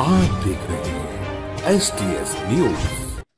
आप देख रहे हैं S T S news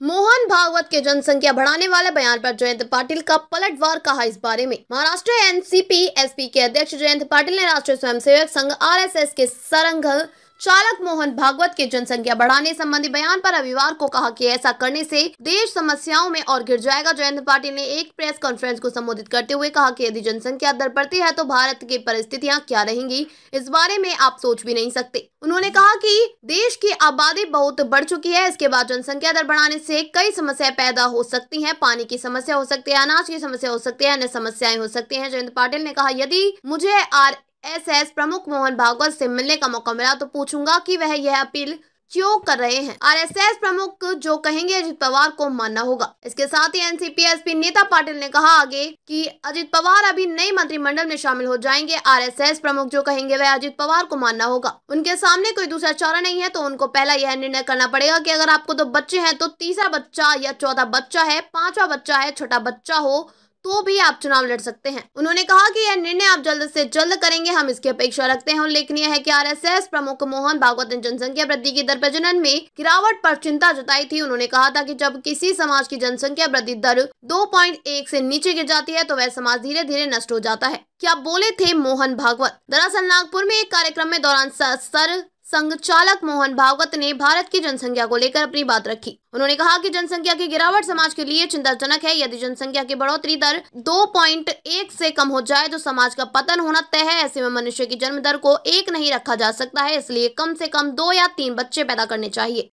Mohan Bhagwat के जनसंख्या बढ़ाने वाले बयान पर जयंत पाटिल का पलटवार कहा इस बारे में महाराष्ट्र एनसीपी एसपी के अध्यक्ष जयंत पाटिल ने राष्ट्रीय स्वयंसेवक संघ आरएसएस के सरंगल चालक मोहन भागवत के जनसंख्या बढ़ाने संबंधी बयान पर रविवार को कहा कि ऐसा करने से देश समस्याओं में और गिर जाएगा जयंत पाटिल ने एक प्रेस कॉन्फ्रेंस को संबोधित करते हुए कहा कि यदि जनसंख्या दर बढ़ती है तो भारत की परिस्थितियां क्या रहेंगी इस बारे में आप सोच भी नहीं सकते उन्होंने कहा कि देश की आबादी बहुत बढ़ चुकी है इसके बाद जनसंख्या दर बढ़ाने से कई समस्याएं पैदा हो सकती हैं पानी की समस्या हो सकती है अनाज की समस्या हो सकती है अन्य समस्याएं हो सकती हैं जयंत पाटिल ने कहा यदि मुझे आर एसएस प्रमुख मोहन भागवत से मिलने का मौका मिला तो पूछूंगा कि वह यह अपील क्यों कर रहे हैं आरएसएस प्रमुख जो कहेंगे अजित पवार को मानना होगा इसके साथ ही एनसीपीएसपी नेता पाटिल ने कहा आगे कि अजित पवार अभी नए मंत्रिमंडल में शामिल हो जाएंगे आरएसएस प्रमुख जो कहेंगे वह अजित पवार को मानना होगा उनके सामने कोई दूसरा चारा नहीं है तो उनको पहला यह निर्णय करना पड़ेगा की अगर आपको दो बच्चे है तो तीसरा बच्चा या चौथा बच्चा है पांचवा बच्चा है छठा बच्चा हो तो भी आप चुनाव लड़ सकते हैं उन्होंने कहा कि यह निर्णय आप जल्द से जल्द करेंगे हम इसकी अपेक्षा रखते हैं उल्लेखनीय है कि आरएसएस प्रमुख मोहन भागवत ने जनसंख्या वृद्धि की दर प्रजनन में गिरावट पर चिंता जताई थी उन्होंने कहा था कि जब किसी समाज की जनसंख्या वृद्धि दर 2.1 से नीचे गिर जाती है तो वह समाज धीरे धीरे नष्ट हो जाता है क्या बोले थे मोहन भागवत दरअसल नागपुर में एक कार्यक्रम में दौरान सर संघ चालक मोहन भागवत ने भारत की जनसंख्या को लेकर अपनी बात रखी उन्होंने कहा कि जनसंख्या की गिरावट समाज के लिए चिंताजनक है यदि जनसंख्या की बढ़ोतरी दर 2.1 से कम हो जाए तो समाज का पतन होना तय है ऐसे में मनुष्य की जन्म दर को एक नहीं रखा जा सकता है इसलिए कम से कम दो या तीन बच्चे पैदा करने चाहिए